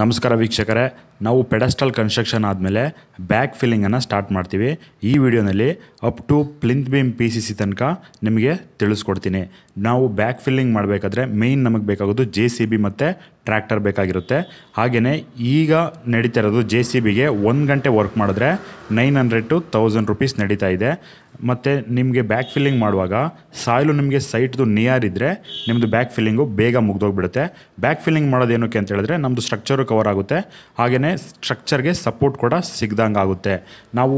ನಮಸ್ಕಾರ ವೀಕ್ಷಕರೇ ನಾವು ಪೆಡಸ್ಟಲ್ ಕನ್ಸ್ಟ್ರಕ್ಷನ್ ಆದಮೇಲೆ ಬ್ಯಾಕ್ ಫಿಲ್ಲಿಂಗನ್ನು ಸ್ಟಾರ್ಟ್ ಮಾಡ್ತೀವಿ ಈ ವಿಡಿಯೋನಲ್ಲಿ up to plinth beam P C C ತನಕ ನಿಮಗೆ ತಿಳಿಸ್ಕೊಡ್ತೀನಿ ನಾವು ಬ್ಯಾಕ್ ಫಿಲ್ಲಿಂಗ್ ಮಾಡಬೇಕಾದ್ರೆ ಮೇಯ್ನ್ ನಮಗೆ ಬೇಕಾಗೋದು ಜೆ ಸಿ ಬಿ ಮತ್ತು ಟ್ರ್ಯಾಕ್ಟರ್ ಬೇಕಾಗಿರುತ್ತೆ ಹಾಗೆಯೇ ಈಗ ನಡೀತಾ ಇರೋದು ಜೆ ಸಿ ಬಿಗೆ ಒಂದು ಗಂಟೆ ವರ್ಕ್ ಮಾಡಿದ್ರೆ nine hundred to thousand rupees ನಡೀತಾ ಇದೆ ಮತ್ತು ನಿಮಗೆ ಬ್ಯಾಕ್ ಫಿಲ್ಲಿಂಗ್ ಮಾಡುವಾಗ ಸಾಯಿಲು ನಿಮಗೆ ಸೈಟ್ದು ನಿಯರ್ ಇದ್ದರೆ ನಿಮ್ಮದು ಬ್ಯಾಕ್ ಫಿಲ್ಲಿಂಗು ಬೇಗ ಮುಗ್ದೋಗ್ಬಿಡುತ್ತೆ ಬ್ಯಾಕ್ ಫಿಲ್ಲಿಂಗ್ ಮಾಡೋದೇನಕ್ಕೆ ಅಂತ ಹೇಳಿದ್ರೆ ನಮ್ಮದು ಸ್ಟ್ರಕ್ಚರು ಕವರ್ ಆಗುತ್ತೆ ಹಾಗೆಯೇ ಸ್ಟ್ರಕ್ಚರ್ಗೆ ಸಪೋರ್ಟ್ ಕೂಡ ಸಿಗ್ದಂಗೆ ಆಗುತ್ತೆ ನಾವು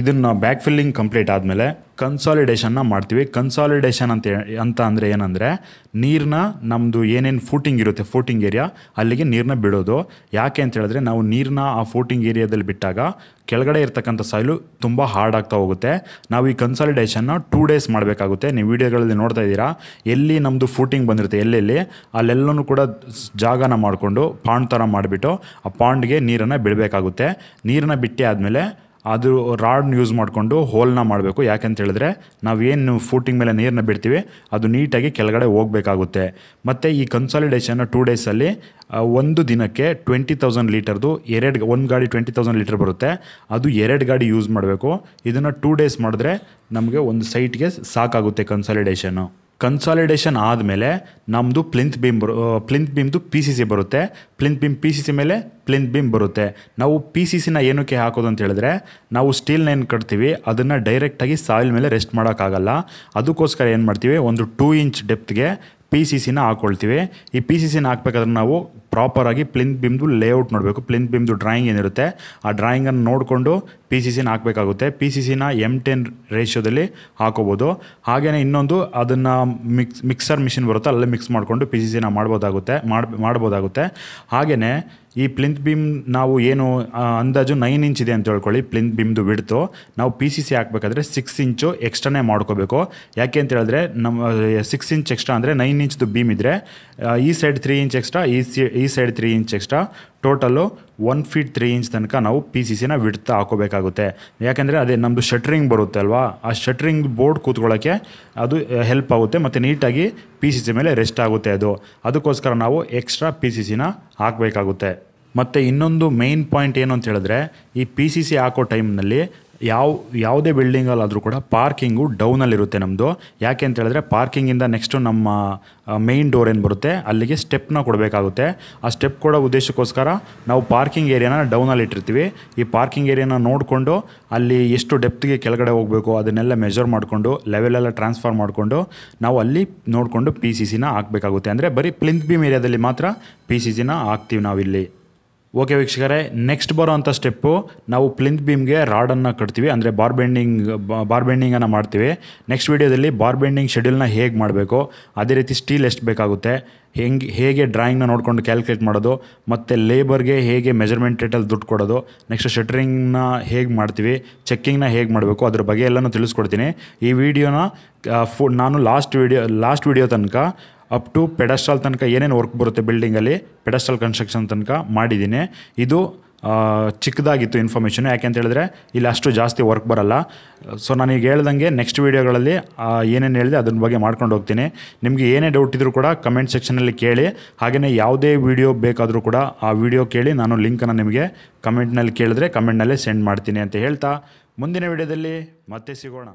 ಇದನ್ನು ಬ್ಯಾಕ್ ಫಿಲ್ಲಿಂಗ್ ಕಂಪ್ಲೀಟ್ ಆದಮೇಲೆ ಕನ್ಸಾಲಿಡೇಷನ್ನ ಮಾಡ್ತೀವಿ ಕನ್ಸಾಲಿಡೇಷನ್ ಅಂತ ಅಂತ ಅಂದರೆ ಏನಂದರೆ ನೀರನ್ನ ನಮ್ಮದು ಏನೇನು ಫೂಟಿಂಗ್ ಇರುತ್ತೆ ಫೂಟಿಂಗ್ ಏರಿಯಾ ಅಲ್ಲಿಗೆ ನೀರನ್ನ ಬಿಡೋದು ಯಾಕೆ ಅಂತ ಹೇಳಿದ್ರೆ ನಾವು ನೀರನ್ನ ಆ ಫೂಟಿಂಗ್ ಏರಿಯಾದಲ್ಲಿ ಬಿಟ್ಟಾಗ ಕೆಳಗಡೆ ಇರ್ತಕ್ಕಂಥ ಸಾಯಿಲು ತುಂಬ ಹಾರ್ಡ್ ಆಗ್ತಾ ಹೋಗುತ್ತೆ ನಾವು ಈ ಕನ್ಸಾಲಿಡೇಷನ್ನ ಟೂ ಡೇಸ್ ಮಾಡಬೇಕಾಗುತ್ತೆ ನೀವು ವೀಡಿಯೋಗಳಲ್ಲಿ ನೋಡ್ತಾ ಇದ್ದೀರಾ ಎಲ್ಲಿ ನಮ್ಮದು ಫೂಟಿಂಗ್ ಬಂದಿರುತ್ತೆ ಎಲ್ಲೆಲ್ಲಿ ಅಲ್ಲೆಲ್ಲನೂ ಕೂಡ ಜಾಗನ ಮಾಡಿಕೊಂಡು ಪಾಂಡ್ ಥರ ಮಾಡಿಬಿಟ್ಟು ಆ ಪಾಂಡ್ಗೆ ನೀರನ್ನು ಬಿಡಬೇಕಾಗುತ್ತೆ ನೀರನ್ನ ಬಿಟ್ಟಿ ಆದಮೇಲೆ ಅದು ರಾಡ್ನ ಯೂಸ್ ಮಾಡಿಕೊಂಡು ಹೋಲ್ನ ಮಾಡಬೇಕು ಯಾಕೆಂತ ಹೇಳಿದ್ರೆ ನಾವೇನು ಫೂಟಿಂಗ್ ಮೇಲೆ ನೀರನ್ನ ಬಿಡ್ತೀವಿ ಅದು ನೀಟಾಗಿ ಕೆಳಗಡೆ ಹೋಗಬೇಕಾಗುತ್ತೆ ಮತ್ತು ಈ ಕನ್ಸಾಲಿಡೇಷನ್ನ ಟೂ ಡೇಸಲ್ಲಿ ಒಂದು ದಿನಕ್ಕೆ ಟ್ವೆಂಟಿ ತೌಸಂಡ್ ಲೀಟರ್ದು ಎರಡು ಒಂದು ಗಾಡಿ ಟ್ವೆಂಟಿ ತೌಸಂಡ್ ಲೀಟರ್ ಬರುತ್ತೆ ಅದು ಎರಡು ಗಾಡಿ ಯೂಸ್ ಮಾಡಬೇಕು ಇದನ್ನು ಟೂ ಡೇಸ್ ಮಾಡಿದ್ರೆ ನಮಗೆ ಒಂದು ಸೈಟ್ಗೆ ಸಾಕಾಗುತ್ತೆ ಕನ್ಸಾಲಿಡೇಷನ್ನು ಕನ್ಸಾಲಿಡೇಷನ್ ಆದಮೇಲೆ ನಮ್ಮದು ಪ್ಲಿಂತ್ ಬೀಮ್ ಬರು ಪ್ಲಿಂತ್ ಬೀಮ್ದು ಪಿ ಸಿ ಸಿ ಬರುತ್ತೆ plinth beam P C C ಮೇಲೆ ಪ್ಲಿಂತ್ ಬೀಮ್ ಬರುತ್ತೆ ನಾವು ಪಿ ಸಿ ಸಿನ ಏನಕ್ಕೆ ಹಾಕೋದು ಅಂತ ಹೇಳಿದ್ರೆ ನಾವು ಸ್ಟೀಲ್ನ ಏನು ಕಟ್ತೀವಿ ಅದನ್ನು ಡೈರೆಕ್ಟಾಗಿ ಸಾಯಿಲ್ ಮೇಲೆ ರೆಸ್ಟ್ ಮಾಡೋಕ್ಕಾಗಲ್ಲ ಅದಕ್ಕೋಸ್ಕರ ಏನು ಮಾಡ್ತೀವಿ ಒಂದು ಟೂ ಇಂಚ್ ಡೆಪ್ತ್ಗೆ ಪಿ ಸಿ ಸಿನ ಹಾಕ್ಕೊಳ್ತೀವಿ ಈ ಪಿ ಸಿ ಸಿನ ಹಾಕ್ಬೇಕಾದ್ರೆ ನಾವು ಪ್ರಾಪರಾಗಿ ಪ್ಲಿಂತ್ ಬಿಮ್ದು ಲೇಔಟ್ ನೋಡಬೇಕು ಪ್ಲಿಂತ್ ಬಿಮ್ದು ಡ್ರಾಯಿಂಗ್ ಏನಿರುತ್ತೆ ಆ ಡ್ರಾಯಿಂಗನ್ನು ನೋಡಿಕೊಂಡು ಪಿ ಸಿ ಸಿನ ಹಾಕಬೇಕಾಗುತ್ತೆ ಪಿ ಸಿ ಸಿನ ಎಮ್ ಟೆನ್ ರೇಷಿಯೋದಲ್ಲಿ ಹಾಕೋಬೋದು ಹಾಗೆಯೇ ಇನ್ನೊಂದು ಅದನ್ನು ಮಿಕ್ಸ್ ಮಿಕ್ಸರ್ ಮಿಷಿನ್ ಬರುತ್ತೆ ಅಲ್ಲೇ ಮಿಕ್ಸ್ ಮಾಡಿಕೊಂಡು ಪಿ ಸಿ ಸಿನ ಮಾಡ್ಬೋದಾಗುತ್ತೆ ಮಾಡಿ ಮಾಡ್ಬೋದಾಗುತ್ತೆ ಹಾಗೆಯೇ ಈ ಪ್ಲಿಂತ್ ಬಿಮ್ ನಾವು ಏನು ಅಂದಾಜು ನೈನ್ ಇಂಚ್ ಇದೆ ಅಂತ ಹೇಳ್ಕೊಳ್ಳಿ ಪ್ಲಿಂತ್ ಬಿಮ್ದು ಬಿಡ್ತು ನಾವು ಪಿ ಸಿ ಸಿ ಹಾಕಬೇಕಾದ್ರೆ ಸಿಕ್ಸ್ ಇಂಚು ಎಕ್ಸ್ಟ್ರಾನೇ ಮಾಡ್ಕೋಬೇಕು ಯಾಕೆ ಅಂತ ಹೇಳಿದ್ರೆ ನಮ್ಮ ಸಿಕ್ಸ್ ಇಂಚ್ ಎಕ್ಸ್ಟ್ರಾ ಅಂದರೆ ನೈನ್ ಇಂಚ್ದು ಬೀಮ್ ಇದ್ದರೆ ಈ ಸೈಡ್ ತ್ರೀ ಇಂಚ್ ಎಕ್ಸ್ಟ್ರಾ ಈ ಸಿ ಈ ಈ side three inch extra total one feet three inch ತನಕ ನಾವು ಪಿ ಸಿ ಸಿನ ವಿಡ್ತಾ ಹಾಕೋಬೇಕಾಗುತ್ತೆ ಯಾಕೆಂದರೆ ಅದೇ ನಮ್ಮದು ಶಟ್ರಿಂಗ್ ಬರುತ್ತೆ ಅಲ್ವಾ ಆ ಶಟ್ರಿಂಗ್ ಬೋರ್ಡ್ ಕೂತ್ಕೊಳ್ಳೋಕ್ಕೆ ಅದು ಹೆಲ್ಪ್ ಆಗುತ್ತೆ ಮತ್ತು ನೀಟಾಗಿ ಪಿ ಸಿ ಸಿ ಮೇಲೆ ರೆಸ್ಟ್ ಆಗುತ್ತೆ ಅದು ಅದಕ್ಕೋಸ್ಕರ ನಾವು ಎಕ್ಸ್ಟ್ರಾ ಪಿ ಸಿ ಸಿನ ಹಾಕಬೇಕಾಗುತ್ತೆ ಮತ್ತು ಇನ್ನೊಂದು ಮೇನ್ ಪಾಯಿಂಟ್ ಏನು ಅಂತ ಹೇಳಿದ್ರೆ ಈ ಪಿ ಸಿ ಸಿ ಹಾಕೋ ಟೈಮ್ನಲ್ಲಿ ಯಾವ ಯಾವುದೇ ಬಿಲ್ಡಿಂಗಲ್ಲಾದರೂ ಕೂಡ ಪಾರ್ಕಿಂಗು ಡೌನಲ್ಲಿರುತ್ತೆ ನಮ್ಮದು ಯಾಕೆ ಅಂತ ಹೇಳಿದ್ರೆ ಪಾರ್ಕಿಂಗಿಂದ ನೆಕ್ಸ್ಟು ನಮ್ಮ ಮೇಯ್ನ್ ಡೋರ್ ಏನು ಬರುತ್ತೆ ಅಲ್ಲಿಗೆ ಸ್ಟೆಪ್ನ ಕೊಡಬೇಕಾಗುತ್ತೆ ಆ ಸ್ಟೆಪ್ ಕೊಡೋ ಉದ್ದೇಶಕ್ಕೋಸ್ಕರ ನಾವು ಪಾರ್ಕಿಂಗ್ ಏರಿಯಾನ ಡೌನಲ್ಲಿ ಇಟ್ಟಿರ್ತೀವಿ ಈ ಪಾರ್ಕಿಂಗ್ ಏರಿಯಾನ ನೋಡಿಕೊಂಡು ಅಲ್ಲಿ ಎಷ್ಟು ಡೆಪ್ತ್ಗೆ ಕೆಳಗಡೆ ಹೋಗಬೇಕು ಅದನ್ನೆಲ್ಲ ಮೆಜರ್ ಮಾಡಿಕೊಂಡು ಲೆವೆಲೆಲ್ಲ ಟ್ರಾನ್ಸ್ಫರ್ ಮಾಡಿಕೊಂಡು ನಾವು ಅಲ್ಲಿ ನೋಡಿಕೊಂಡು ಪಿ ಸಿ ಸಿನ ಹಾಕಬೇಕಾಗುತ್ತೆ ಅಂದರೆ ಬರೀ ಪ್ಲಿಂತ್ ಬೀಮ್ ಏರಿಯಾದಲ್ಲಿ ಮಾತ್ರ ಪಿ ಸಿ ಸಿನ ಹಾಕ್ತೀವಿ ನಾವಿಲ್ಲಿ ಓಕೆ ವೀಕ್ಷಕರೇ ನೆಕ್ಸ್ಟ್ ಬರೋ ಅಂಥ ಸ್ಟೆಪ್ಪು ನಾವು ಪ್ಲಿಂತ್ ಬೀಮ್ಗೆ ರಾಡನ್ನು ಕಟ್ತೀವಿ ಅಂದರೆ ಬಾರ್ ಬೆಂಡಿಂಗ್ ಬಾರ್ ಬೆಂಡಿಂಗನ್ನು ಮಾಡ್ತೀವಿ ನೆಕ್ಸ್ಟ್ ವೀಡಿಯೋದಲ್ಲಿ ಬಾರ್ ಬೆಂಡಿಂಗ್ ಶೆಡ್ಯೂಲ್ನ ಹೇಗೆ ಮಾಡಬೇಕು ಅದೇ ರೀತಿ ಸ್ಟೀಲ್ ಎಷ್ಟು ಬೇಕಾಗುತ್ತೆ ಹೆಂಗೆ ಹೇಗೆ ಡ್ರಾಯಿಂಗ್ನ ನೋಡಿಕೊಂಡು ಕ್ಯಾಲ್ಕುಲೇಟ್ ಮಾಡೋದು ಮತ್ತು ಲೇಬರ್ಗೆ ಹೇಗೆ ಮೆಜರ್ಮೆಂಟ್ ರೇಟಲ್ಲಿ ದುಡ್ಡು ಕೊಡೋದು ನೆಕ್ಸ್ಟ್ ಶಟ್ರಿಂಗ್ನ ಹೇಗೆ ಮಾಡ್ತೀವಿ ಚೆಕ್ಕಿಂಗ್ನ ಹೇಗೆ ಮಾಡಬೇಕು ಅದ್ರ ಬಗ್ಗೆ ಎಲ್ಲನೂ ತಿಳಿಸ್ಕೊಡ್ತೀನಿ ಈ ವಿಡಿಯೋನ ಫು ನಾನು ಲಾಸ್ಟ್ ವೀಡಿಯೋ ಲಾಸ್ಟ್ ವೀಡಿಯೋ ತನಕ ಅಪ್ ಟು ಪೆಡಸ್ಟಾಲ್ ತನಕ ಏನೇನು ವರ್ಕ್ ಬರುತ್ತೆ ಬಿಲ್ಡಿಂಗಲ್ಲಿ ಪೆಡಸ್ಟಾಲ್ ಕನ್ಸ್ಟ್ರಕ್ಷನ್ ತನಕ ಮಾಡಿದ್ದೀನಿ ಇದು ಚಿಕ್ಕದಾಗಿತ್ತು ಇನ್ಫಾರ್ಮೇಷನು ಅಂತ ಹೇಳಿದ್ರೆ ಇಲ್ಲಿ ಅಷ್ಟು ಜಾಸ್ತಿ ವರ್ಕ್ ಬರಲ್ಲ ಸೊ ಈಗ ಹೇಳ್ದಂಗೆ ನೆಕ್ಸ್ಟ್ ವೀಡಿಯೋಗಳಲ್ಲಿ ಏನೇನು ಹೇಳಿದೆ ಅದ್ರ ಬಗ್ಗೆ ಮಾಡ್ಕೊಂಡು ಹೋಗ್ತೀನಿ ನಿಮಗೆ ಏನೇ ಡೌಟ್ ಇದ್ದರೂ ಕೂಡ ಕಮೆಂಟ್ ಸೆಕ್ಷನಲ್ಲಿ ಕೇಳಿ ಹಾಗೆಯೇ ಯಾವುದೇ ವೀಡಿಯೋ ಬೇಕಾದರೂ ಕೂಡ ಆ ವೀಡಿಯೋ ಕೇಳಿ ನಾನು ಲಿಂಕನ್ನು ನಿಮಗೆ ಕಮೆಂಟ್ನಲ್ಲಿ ಕೇಳಿದ್ರೆ ಕಮೆಂಟ್ನಲ್ಲೇ ಸೆಂಡ್ ಮಾಡ್ತೀನಿ ಅಂತ ಹೇಳ್ತಾ ಮುಂದಿನ ವೀಡಿಯೋದಲ್ಲಿ ಮತ್ತೆ ಸಿಗೋಣ